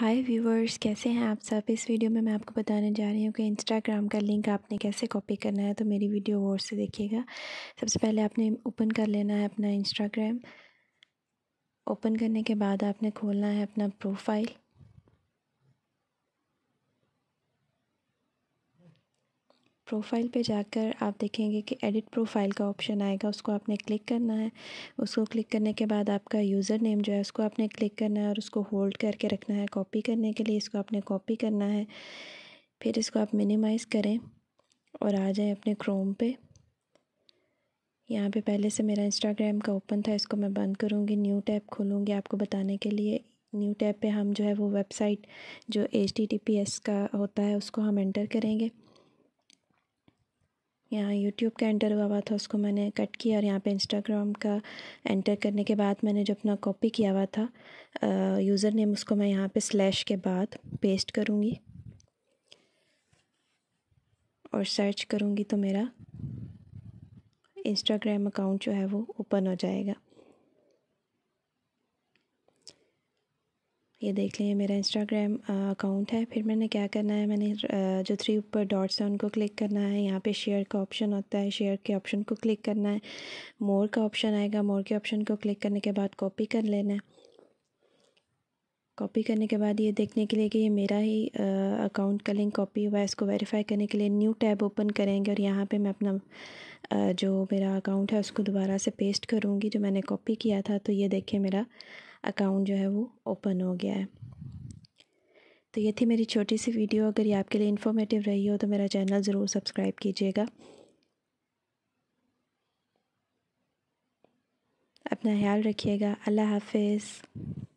हाय viewers कैसे हैं आप सब इस वीडियो में मैं आपको बताने जा रही हूँ कि इंस्टाग्राम का लिंक आपने कैसे कॉपी करना है तो मेरी वीडियो गौर से देखिएगा सबसे पहले आपने ओपन कर लेना है अपना इंस्टाग्राम ओपन करने के बाद आपने खोलना है अपना प्रोफाइल प्रोफाइल पे जाकर आप देखेंगे कि एडिट प्रोफाइल का ऑप्शन आएगा उसको आपने क्लिक करना है उसको क्लिक करने के बाद आपका यूज़र नेम जो है उसको आपने क्लिक करना है और उसको होल्ड करके रखना है कॉपी करने के लिए इसको आपने कॉपी करना है फिर इसको आप मिनिमाइज़ करें और आ जाएँ अपने क्रोम पर यहाँ पे पहले से मेरा इंस्टाग्राम का ओपन था इसको मैं बंद करूँगी न्यू टैब खोलूँगी आपको बताने के लिए न्यू टैब पे हम जो है वो वेबसाइट जो एच का होता है उसको हम एंटर करेंगे यहाँ यूट्यूब का एंटर हुआ हुआ था उसको मैंने कट किया और यहाँ पे इंस्टाग्राम का एंटर करने के बाद मैंने जो अपना कॉपी किया हुआ था यूज़र नेम उसको मैं यहाँ पे स्लैश के बाद पेस्ट करूँगी और सर्च करूँगी तो मेरा इंस्टाग्राम अकाउंट जो है वो ओपन हो जाएगा ये देख लें मेरा इंस्टाग्राम अकाउंट है फिर मैंने क्या करना है मैंने जो थ्री ऊपर डॉट्स हैं उनको क्लिक करना है यहाँ पे शेयर का ऑप्शन होता है शेयर के ऑप्शन को क्लिक करना है मोर का ऑप्शन आएगा मोर के ऑप्शन को क्लिक करने के बाद कॉपी कर लेना है कॉपी करने के बाद ये देखने के लिए कि ये मेरा ही अकाउंट का लिंक कॉपी हुआ है इसको वेरीफाई करने के लिए न्यू टैब ओपन करेंगे और यहाँ पे मैं अपना आ, जो मेरा अकाउंट है उसको दोबारा से पेस्ट करूँगी जो मैंने कॉपी किया था तो ये देखिए मेरा अकाउंट जो है वो ओपन हो गया है तो ये थी मेरी छोटी सी वीडियो अगर ये आपके लिए इन्फॉर्मेटिव रही हो तो मेरा चैनल ज़रूर सब्सक्राइब कीजिएगा अपना ख्याल रखिएगा अल्लाह हाफिज़